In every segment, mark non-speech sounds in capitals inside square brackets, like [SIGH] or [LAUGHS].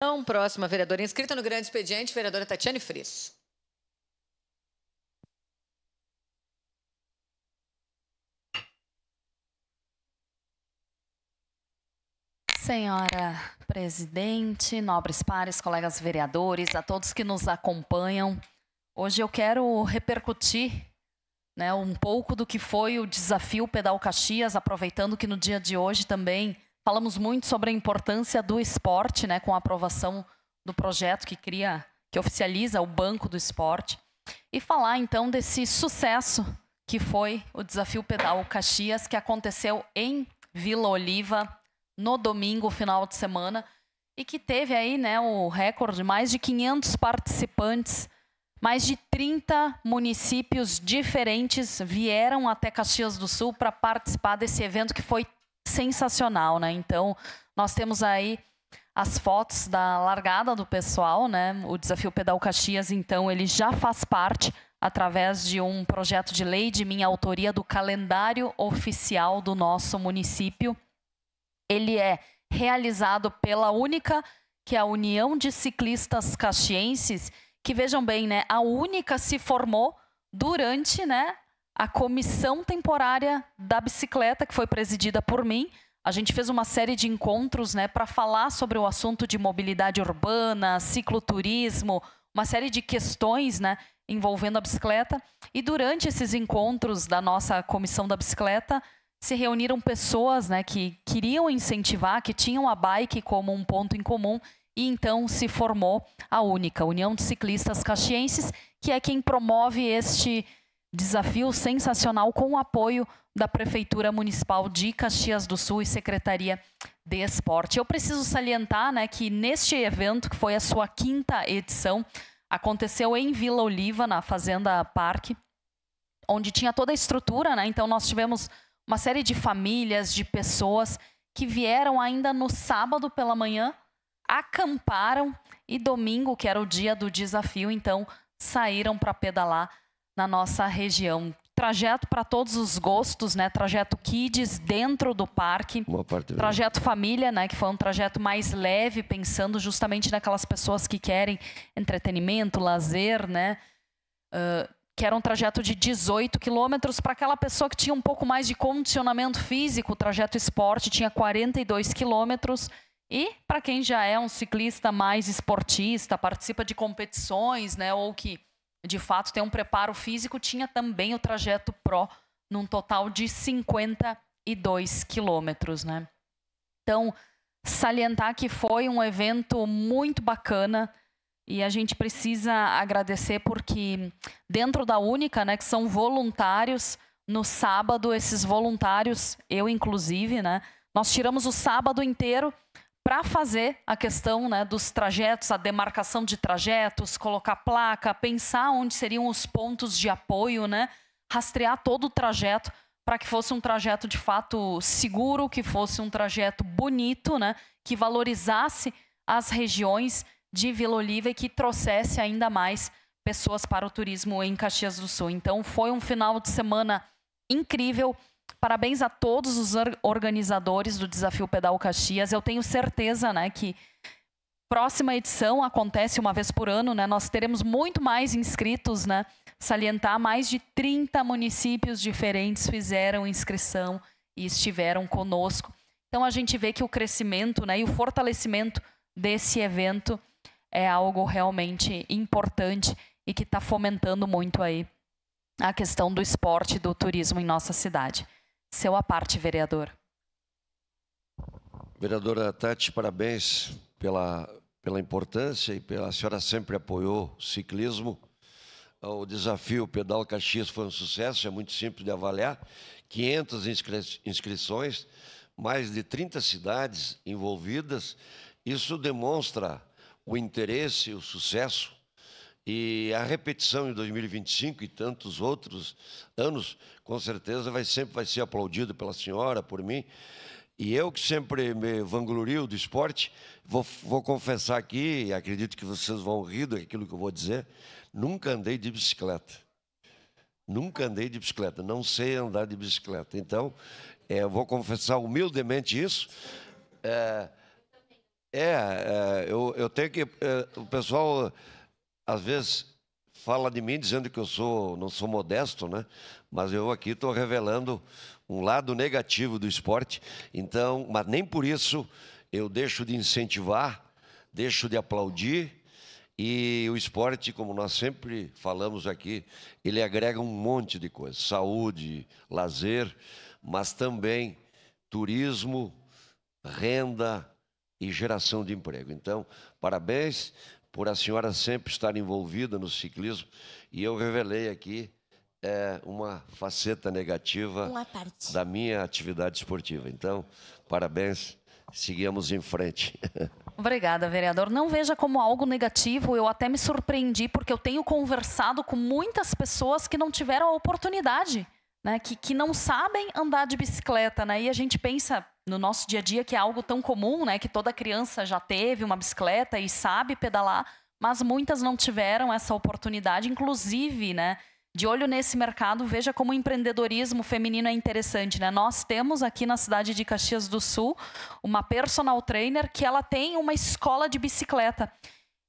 Então, próxima vereadora inscrita no grande expediente, vereadora Tatiane Frias. Senhora presidente, nobres pares, colegas vereadores, a todos que nos acompanham, hoje eu quero repercutir né, um pouco do que foi o desafio Pedal Caxias, aproveitando que no dia de hoje também Falamos muito sobre a importância do esporte, né, com a aprovação do projeto que cria, que oficializa o Banco do Esporte. E falar então desse sucesso que foi o Desafio Pedal Caxias, que aconteceu em Vila Oliva no domingo, final de semana, e que teve aí, né, o recorde mais de 500 participantes, mais de 30 municípios diferentes vieram até Caxias do Sul para participar desse evento que foi sensacional, né? Então, nós temos aí as fotos da largada do pessoal, né? O desafio Pedal Caxias, então, ele já faz parte através de um projeto de lei de minha autoria do calendário oficial do nosso município. Ele é realizado pela única, que é a União de Ciclistas Caxienses, que vejam bem, né? A única se formou durante, né, a comissão temporária da bicicleta, que foi presidida por mim. A gente fez uma série de encontros né, para falar sobre o assunto de mobilidade urbana, cicloturismo, uma série de questões né, envolvendo a bicicleta. E durante esses encontros da nossa comissão da bicicleta, se reuniram pessoas né, que queriam incentivar, que tinham a bike como um ponto em comum, e então se formou a única União de Ciclistas Caxienses, que é quem promove este Desafio sensacional com o apoio da Prefeitura Municipal de Caxias do Sul e Secretaria de Esporte. Eu preciso salientar né, que neste evento, que foi a sua quinta edição, aconteceu em Vila Oliva, na Fazenda Parque, onde tinha toda a estrutura, né? Então nós tivemos uma série de famílias, de pessoas que vieram ainda no sábado pela manhã, acamparam e domingo, que era o dia do desafio, então saíram para pedalar na nossa região. Trajeto para todos os gostos, né? Trajeto Kids dentro do parque. parte trajeto Família, né? Que foi um trajeto mais leve, pensando justamente naquelas pessoas que querem entretenimento, lazer, né? Uh, que era um trajeto de 18 quilômetros. Para aquela pessoa que tinha um pouco mais de condicionamento físico, o trajeto esporte tinha 42 quilômetros. E para quem já é um ciclista mais esportista, participa de competições, né? Ou que de fato ter um preparo físico, tinha também o trajeto pró, num total de 52 quilômetros. Né? Então, salientar que foi um evento muito bacana e a gente precisa agradecer porque dentro da Única, né, que são voluntários, no sábado esses voluntários, eu inclusive, né, nós tiramos o sábado inteiro para fazer a questão né, dos trajetos, a demarcação de trajetos, colocar placa, pensar onde seriam os pontos de apoio, né, rastrear todo o trajeto para que fosse um trajeto de fato seguro, que fosse um trajeto bonito, né, que valorizasse as regiões de Vila Oliva e que trouxesse ainda mais pessoas para o turismo em Caxias do Sul. Então foi um final de semana incrível Parabéns a todos os organizadores do Desafio Pedal Caxias. Eu tenho certeza, né, que próxima edição acontece uma vez por ano, né? Nós teremos muito mais inscritos, né? Salientar mais de 30 municípios diferentes fizeram inscrição e estiveram conosco. Então a gente vê que o crescimento, né, e o fortalecimento desse evento é algo realmente importante e que está fomentando muito aí a questão do esporte e do turismo em nossa cidade. Seu aparte vereador. Vereadora Tati, parabéns pela, pela importância e pela a senhora sempre apoiou o ciclismo. O desafio Pedal Caxias foi um sucesso, é muito simples de avaliar. 500 inscri inscrições, mais de 30 cidades envolvidas. Isso demonstra o interesse, o sucesso e a repetição em 2025 e tantos outros anos, com certeza, vai sempre vai ser aplaudido pela senhora, por mim. E eu que sempre me vanglorio do esporte, vou, vou confessar aqui, acredito que vocês vão rir daquilo que eu vou dizer, nunca andei de bicicleta. Nunca andei de bicicleta, não sei andar de bicicleta. Então, é, vou confessar humildemente isso. É, é, é eu, eu tenho que. É, o pessoal às vezes fala de mim dizendo que eu sou, não sou modesto, né? Mas eu aqui estou revelando um lado negativo do esporte. Então, mas nem por isso eu deixo de incentivar, deixo de aplaudir. E o esporte, como nós sempre falamos aqui, ele agrega um monte de coisas: saúde, lazer, mas também turismo, renda e geração de emprego. Então, parabéns por a senhora sempre estar envolvida no ciclismo, e eu revelei aqui é, uma faceta negativa uma da minha atividade esportiva. Então, parabéns seguimos em frente. [LAUGHS] Obrigada, vereador. Não veja como algo negativo. Eu até me surpreendi, porque eu tenho conversado com muitas pessoas que não tiveram a oportunidade, né? que, que não sabem andar de bicicleta. Né? E a gente pensa, no nosso dia a dia, que é algo tão comum, né? Que toda criança já teve uma bicicleta e sabe pedalar, mas muitas não tiveram essa oportunidade, inclusive, né? De olho nesse mercado, veja como o empreendedorismo feminino é interessante, né? Nós temos aqui na cidade de Caxias do Sul uma personal trainer que ela tem uma escola de bicicleta.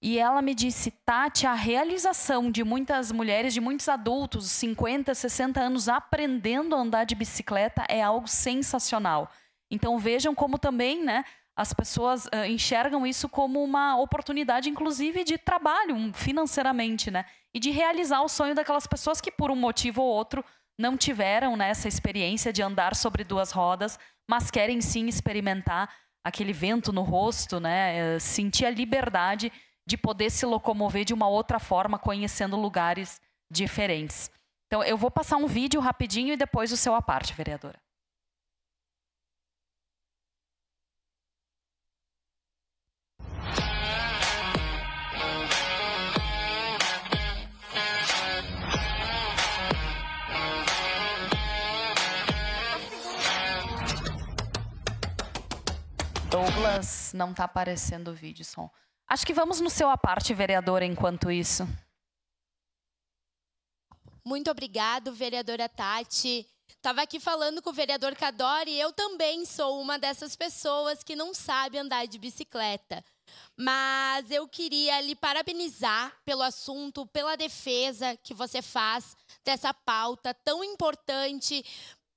E ela me disse, Tati, a realização de muitas mulheres, de muitos adultos, 50, 60 anos, aprendendo a andar de bicicleta é algo sensacional. Então vejam como também, né? As pessoas uh, enxergam isso como uma oportunidade, inclusive, de trabalho financeiramente, né? E de realizar o sonho daquelas pessoas que, por um motivo ou outro, não tiveram né, essa experiência de andar sobre duas rodas, mas querem sim experimentar aquele vento no rosto, né? Eh, sentir a liberdade de poder se locomover de uma outra forma, conhecendo lugares diferentes. Então, eu vou passar um vídeo rapidinho e depois o seu à parte, vereadora. não está aparecendo o vídeo, som. Acho que vamos no seu aparte, vereadora, enquanto isso. Muito obrigado, vereadora Tati. Estava aqui falando com o vereador Cadori e eu também sou uma dessas pessoas que não sabe andar de bicicleta. Mas eu queria lhe parabenizar pelo assunto, pela defesa que você faz dessa pauta tão importante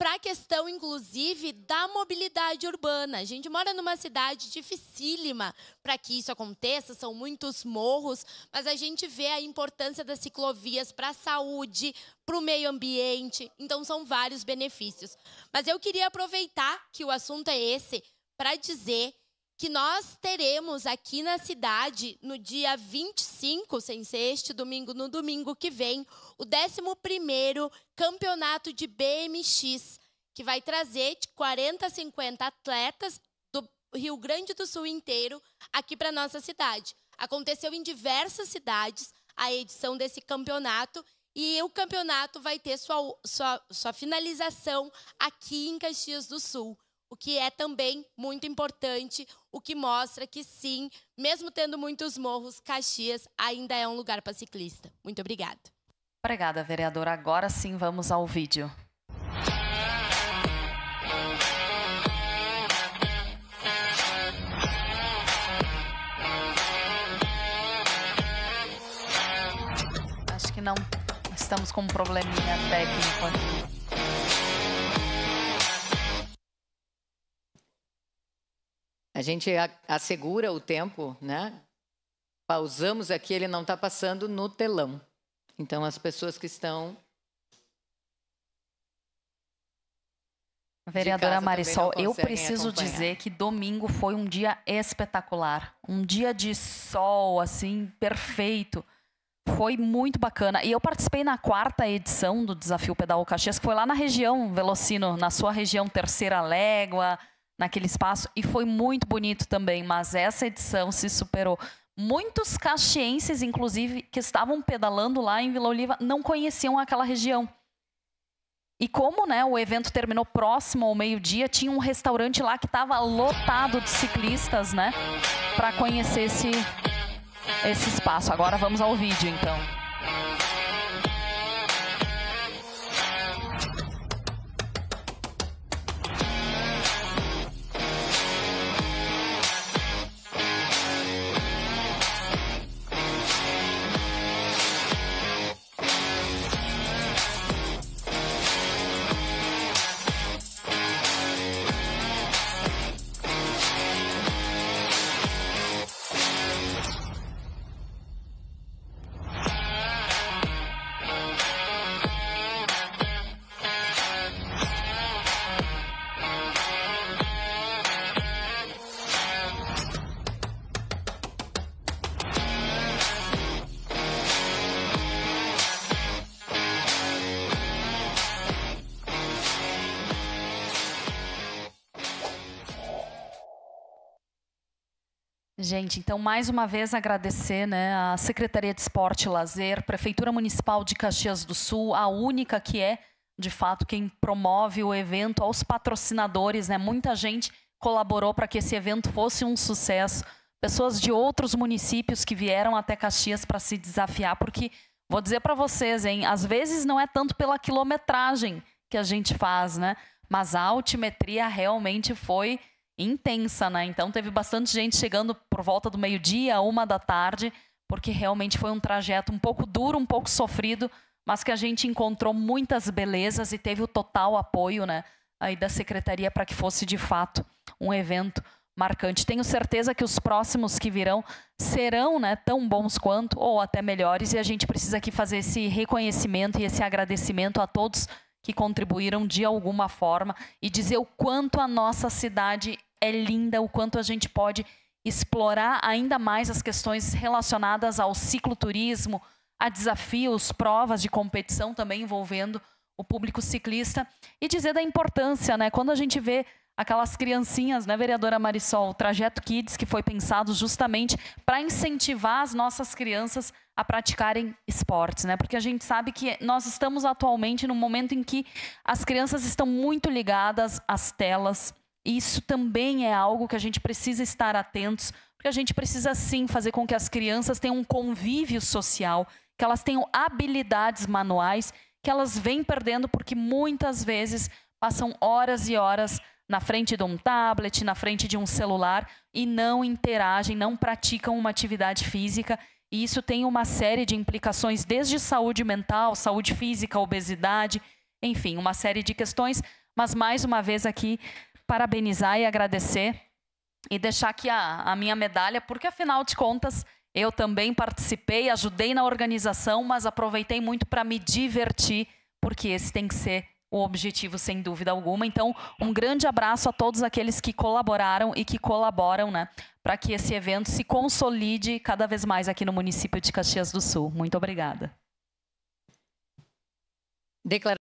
para a questão, inclusive, da mobilidade urbana. A gente mora numa cidade dificílima para que isso aconteça, são muitos morros, mas a gente vê a importância das ciclovias para a saúde, para o meio ambiente, então são vários benefícios. Mas eu queria aproveitar que o assunto é esse para dizer que nós teremos aqui na cidade no dia 25, sem ser este domingo, no domingo que vem, o 11º Campeonato de BMX, que vai trazer de 40 a 50 atletas do Rio Grande do Sul inteiro aqui para nossa cidade. Aconteceu em diversas cidades a edição desse campeonato e o campeonato vai ter sua, sua, sua finalização aqui em Caxias do Sul que é também muito importante, o que mostra que sim, mesmo tendo muitos morros, Caxias ainda é um lugar para ciclista. Muito obrigada. Obrigada, vereadora. Agora sim vamos ao vídeo. Acho que não. Estamos com um probleminha técnico aqui. A gente assegura o tempo, né? Pausamos aqui, ele não está passando no telão. Então, as pessoas que estão Vereadora Marisol, eu preciso acompanhar. dizer que domingo foi um dia espetacular. Um dia de sol, assim, perfeito. Foi muito bacana. E eu participei na quarta edição do Desafio Pedal Caxias, que foi lá na região, Velocino, na sua região, Terceira Légua, naquele espaço e foi muito bonito também, mas essa edição se superou. Muitos caxienses, inclusive, que estavam pedalando lá em Vila Oliva, não conheciam aquela região. E como né, o evento terminou próximo ao meio-dia, tinha um restaurante lá que estava lotado de ciclistas, né? Para conhecer esse, esse espaço. Agora vamos ao vídeo, então. Gente, então mais uma vez agradecer né, à Secretaria de Esporte e Lazer, Prefeitura Municipal de Caxias do Sul, a única que é, de fato, quem promove o evento, aos patrocinadores, né? Muita gente colaborou para que esse evento fosse um sucesso. Pessoas de outros municípios que vieram até Caxias para se desafiar, porque vou dizer para vocês, hein, às vezes não é tanto pela quilometragem que a gente faz, né? Mas a altimetria realmente foi intensa, né? Então teve bastante gente chegando por volta do meio-dia, uma da tarde, porque realmente foi um trajeto um pouco duro, um pouco sofrido, mas que a gente encontrou muitas belezas e teve o total apoio, né, aí da secretaria para que fosse de fato um evento marcante. Tenho certeza que os próximos que virão serão, né, tão bons quanto ou até melhores e a gente precisa aqui fazer esse reconhecimento e esse agradecimento a todos que contribuíram de alguma forma e dizer o quanto a nossa cidade é linda, o quanto a gente pode explorar ainda mais as questões relacionadas ao cicloturismo, a desafios, provas de competição também envolvendo o público ciclista e dizer da importância, né? Quando a gente vê aquelas criancinhas, né, vereadora Marisol, o Trajeto Kids que foi pensado justamente para incentivar as nossas crianças a praticarem esportes, né? Porque a gente sabe que nós estamos atualmente num momento em que as crianças estão muito ligadas às telas, isso também é algo que a gente precisa estar atentos, porque a gente precisa sim fazer com que as crianças tenham um convívio social, que elas tenham habilidades manuais que elas vêm perdendo porque muitas vezes passam horas e horas na frente de um tablet, na frente de um celular e não interagem, não praticam uma atividade física. E isso tem uma série de implicações, desde saúde mental, saúde física, obesidade, enfim, uma série de questões. Mas mais uma vez aqui, parabenizar e agradecer e deixar aqui a, a minha medalha, porque afinal de contas eu também participei, ajudei na organização, mas aproveitei muito para me divertir, porque esse tem que ser o objetivo, sem dúvida alguma. Então, um grande abraço a todos aqueles que colaboraram e que colaboram, né, para que esse evento se consolide cada vez mais aqui no município de Caxias do Sul. Muito obrigada. Declara